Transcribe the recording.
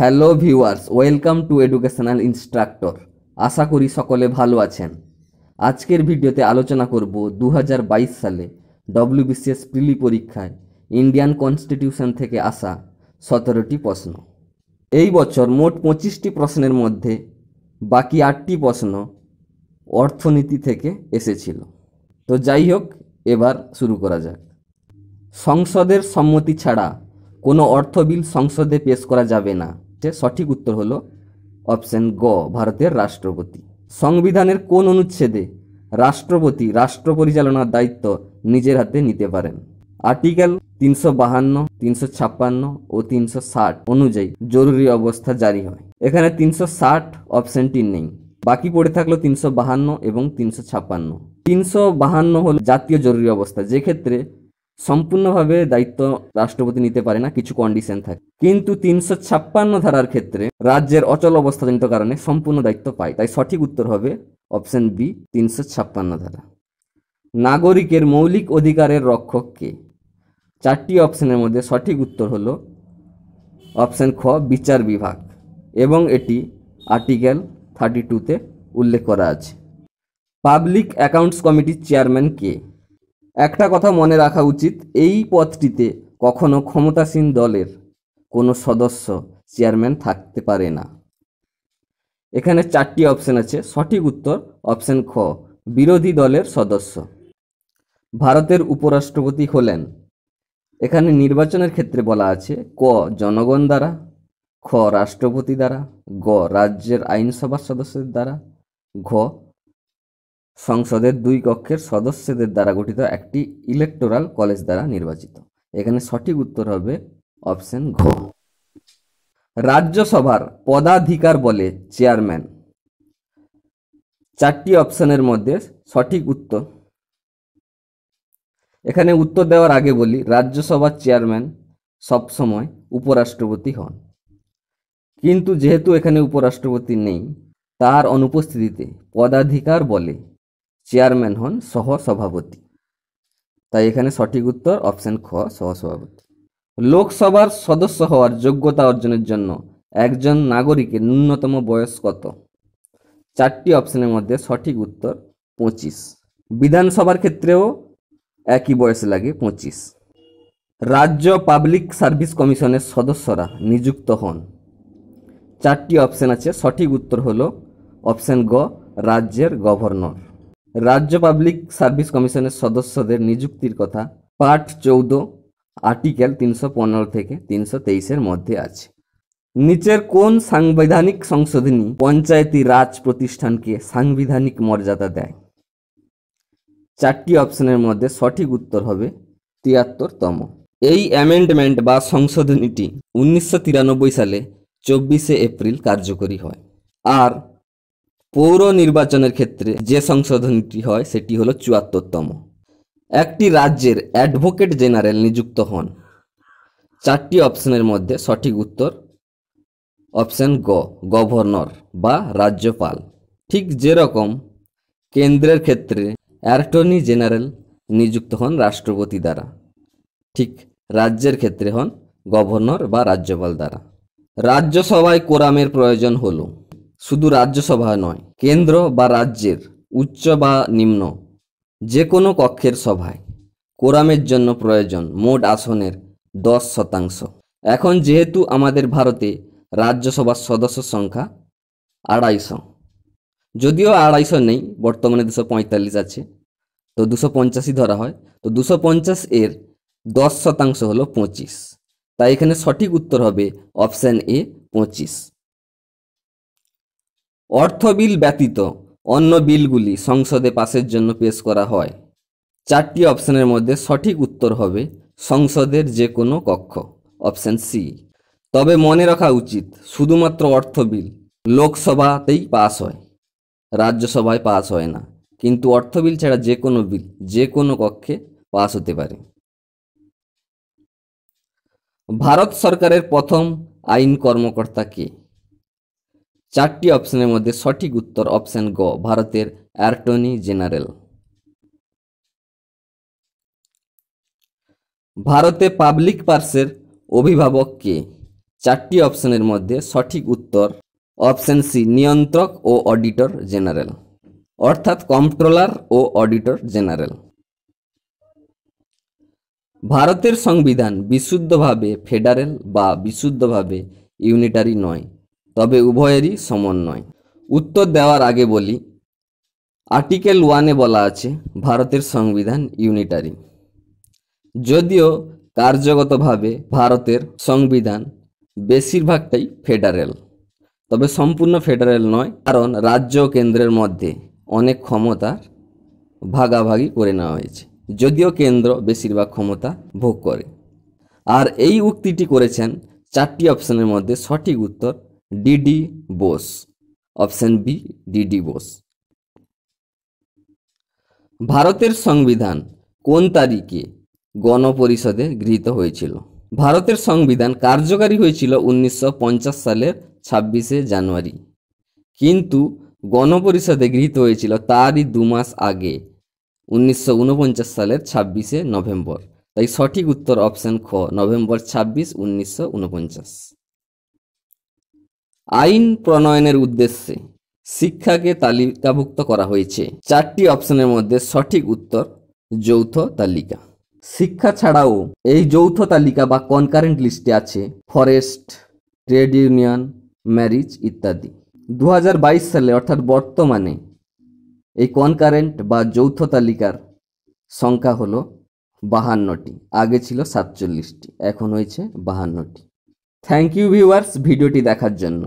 hello viewers welcome to educational instructor আশা করি সকলে ভালো আছেন আজকের ভিডিওতে আলোচনা করব দু সালে ডব্লিউবিসিএস প্রিলি পরীক্ষায় ইন্ডিয়ান কনস্টিটিউশন থেকে আসা সতেরোটি প্রশ্ন এই বছর মোট পঁচিশটি প্রশ্নের মধ্যে বাকি আটটি প্রশ্ন অর্থনীতি থেকে এসেছিল তো যাই হোক এবার শুরু করা যাক সংসদের সম্মতি ছাড়া কোনো অর্থ বিল সংসদে পেশ করা যাবে না সঠিক উত্তর হলো অপশন গ ভারতের রাষ্ট্রপতি সংবিধানের কোন অনুচ্ছেদে রাষ্ট্রপতি রাষ্ট্র পরিচালনার দায়িত্ব নিজের হাতে নিতে পারেন আর্টিকেল তিনশো বাহান্ন তিনশো ছাপ্পান্ন ও তিনশো ষাট অনুযায়ী জরুরি অবস্থা জারি হয় এখানে তিনশো ষাট অপশনটি নেই বাকি পড়ে থাকলো তিনশো বাহান্ন এবং তিনশো ছাপ্পান্ন তিনশো বাহান্ন হল জাতীয় জরুরি অবস্থা যে ক্ষেত্রে সম্পূর্ণভাবে দায়িত্ব রাষ্ট্রপতি নিতে পারে না কিছু কন্ডিশন থাকে কিন্তু তিনশো ছাপ্পান্ন ধারার ক্ষেত্রে রাজ্যের অচল অবস্থাজনিত কারণে সম্পূর্ণ দায়িত্ব পায় তাই সঠিক উত্তর হবে অপশন বি তিনশো ছাপ্পান্ন ধারা নাগরিকের মৌলিক অধিকারের রক্ষক কে চারটি অপশনের মধ্যে সঠিক উত্তর হল অপশন খ বিচার বিভাগ এবং এটি আর্টিকেল থার্টি টুতে উল্লেখ করা আছে পাবলিক অ্যাকাউন্টস কমিটির চেয়ারম্যান কে একটা কথা মনে রাখা উচিত এই পদটিতে কখনো ক্ষমতাসীন দলের কোনো সদস্য চেয়ারম্যান থাকতে পারে না এখানে চারটি অপশন আছে সঠিক উত্তর অপশন খ বিরোধী দলের সদস্য ভারতের উপরাষ্ট্রপতি হলেন এখানে নির্বাচনের ক্ষেত্রে বলা আছে ক জনগণ দ্বারা খ রাষ্ট্রপতি দ্বারা গ রাজ্যের আইনসভার সদস্যদের দ্বারা ঘ সংসদের দুই কক্ষের সদস্যদের দ্বারা গঠিত একটি ইলেকটোরাল কলেজ দ্বারা নির্বাচিত এখানে সঠিক উত্তর হবে অপশন ঘ রাজ্যসভার পদাধিকার বলে চেয়ারম্যান চারটি অপশনের মধ্যে সঠিক উত্তর এখানে উত্তর দেওয়ার আগে বলি রাজ্যসভার চেয়ারম্যান সবসময় উপরাষ্ট্রপতি হন কিন্তু যেহেতু এখানে উপরাষ্ট্রপতি নেই তার অনুপস্থিতিতে পদাধিকার বলে চেয়ারম্যান হন সহ সভাপতি তাই এখানে সঠিক উত্তর অপশন খ সহ সভাপতি লোকসভার সদস্য হওয়ার যোগ্যতা অর্জনের জন্য একজন নাগরিকের ন্যূনতম বয়স কত চারটি অপশানের মধ্যে সঠিক উত্তর পঁচিশ বিধানসভার ক্ষেত্রেও একই বয়স লাগে পঁচিশ রাজ্য পাবলিক সার্ভিস কমিশনের সদস্যরা নিযুক্ত হন চারটি অপশান আছে সঠিক উত্তর হল অপশান গ রাজ্যের গভর্নর রাজ্য পাবলিক সার্ভিস কমিশনের সদস্যদের নিযুক্তির কথা পার্ট চৌদ্দ আর্টিকেল তিনশো পনেরো থেকে তিনশো তেইশের মধ্যে আছে নিচের কোন সাংবিধানিক সংশোধনী পঞ্চায়েতি রাজ প্রতিষ্ঠানকে সাংবিধানিক মর্যাদা দেয় চারটি অপশনের মধ্যে সঠিক উত্তর হবে তিয়াত্তরতম এই অ্যামেন্ডমেন্ট বা সংশোধনীটি উনিশশো সালে চব্বিশে এপ্রিল কার্যকরী হয় আর পৌর নির্বাচনের ক্ষেত্রে যে সংশোধনটি হয় সেটি হলো চুয়াত্তরতম একটি রাজ্যের অ্যাডভোকেট জেনারেল নিযুক্ত হন চারটি অপশনের মধ্যে সঠিক উত্তর অপশন গ গভর্নর বা রাজ্যপাল ঠিক যেরকম কেন্দ্রের ক্ষেত্রে অ্যাটর্নি জেনারেল নিযুক্ত হন রাষ্ট্রপতি দ্বারা ঠিক রাজ্যের ক্ষেত্রে হন গভর্নর বা রাজ্যপাল দ্বারা রাজ্যসভায় কোরামের প্রয়োজন হলো শুধু রাজ্যসভা নয় কেন্দ্র বা রাজ্যের উচ্চ বা নিম্ন যে কোনো কক্ষের সভায় কোরামের জন্য প্রয়োজন মোট আসনের দশ শতাংশ এখন যেহেতু আমাদের ভারতে রাজ্যসভার সদস্য সংখ্যা আড়াইশো যদিও আড়াইশো নেই বর্তমানে দুশো পঁয়তাল্লিশ আছে তো দুশো পঞ্চাশই ধরা হয় তো দুশো পঞ্চাশ এর দশ শতাংশ হলো পঁচিশ তাই এখানে সঠিক উত্তর হবে অপশান এ পঁচিশ অর্থ বিল ব্যতীত অন্য বিলগুলি সংসদে পাশের জন্য পেশ করা হয় চারটি অপশনের মধ্যে সঠিক উত্তর হবে সংসদের যে কোনো কক্ষ অপশন সি তবে মনে রাখা উচিত শুধুমাত্র অর্থ বিল লোকসভাতেই পাস হয় রাজ্যসভায় পাস হয় না কিন্তু অর্থ বিল ছাড়া যে কোনো বিল যে কোনো কক্ষে পাস হতে পারে ভারত সরকারের প্রথম আইন কর্মকর্তা কে চারটি অপশনের মধ্যে সঠিক উত্তর অপশন গ ভারতের অ্যাটর্নি জেনারেল ভারতে পাবলিক পার্সের অভিভাবক কে চারটি অপশনের মধ্যে সঠিক উত্তর অপশন সি নিয়ন্ত্রক ও অডিটর জেনারেল অর্থাৎ কম্পট্রোলার ও অডিটর জেনারেল ভারতের সংবিধান বিশুদ্ধভাবে ফেডারেল বা বিশুদ্ধভাবে ইউনিটারি নয় তবে উভয়েরই সমন্বয় উত্তর দেওয়ার আগে বলি আর্টিকেল ওয়ানে বলা আছে ভারতের সংবিধান ইউনিটারি যদিও কার্যগতভাবে ভারতের সংবিধান বেশিরভাগটাই ফেডারেল তবে সম্পূর্ণ ফেডারেল নয় কারণ রাজ্য ও কেন্দ্রের মধ্যে অনেক ক্ষমতার ভাগাভাগি করে নেওয়া হয়েছে যদিও কেন্দ্র বেশিরভাগ ক্ষমতা ভোগ করে আর এই উক্তিটি করেছেন চারটি অপশনের মধ্যে সঠিক উত্তর D D Bose option B D D Bose ভারতের সংবিধান কোন তারিখে গণপরিষদে গৃহীত হয়েছিল ভারতের সংবিধান কার্যকারী হয়েছিল উনিশশো সালের ছাব্বিশে জানুয়ারি কিন্তু গণপরিষদে গৃহীত হয়েছিল তারই দু মাস আগে উনিশশো সালের ছাব্বিশে নভেম্বর তাই সঠিক উত্তর অপশন খ নভেম্বর ছাব্বিশ উনিশশো আইন প্রণয়নের উদ্দেশ্যে শিক্ষাকে তালিকাভুক্ত করা হয়েছে চারটি অপশনের মধ্যে সঠিক উত্তর যৌথ তালিকা শিক্ষা ছাড়াও এই যৌথ তালিকা বা কনকারেন্ট লিস্টে আছে ফরেস্ট ট্রেড ইউনিয়ন ম্যারিজ ইত্যাদি দু সালে অর্থাৎ বর্তমানে এই কনকারেন্ট বা যৌথ তালিকার সংখ্যা হলো বাহান্নটি আগে ছিল সাতচল্লিশটি এখন হয়েছে বাহান্নটি থ্যাংক ইউ ভিউয়ার্স ভিডিওটি দেখার জন্য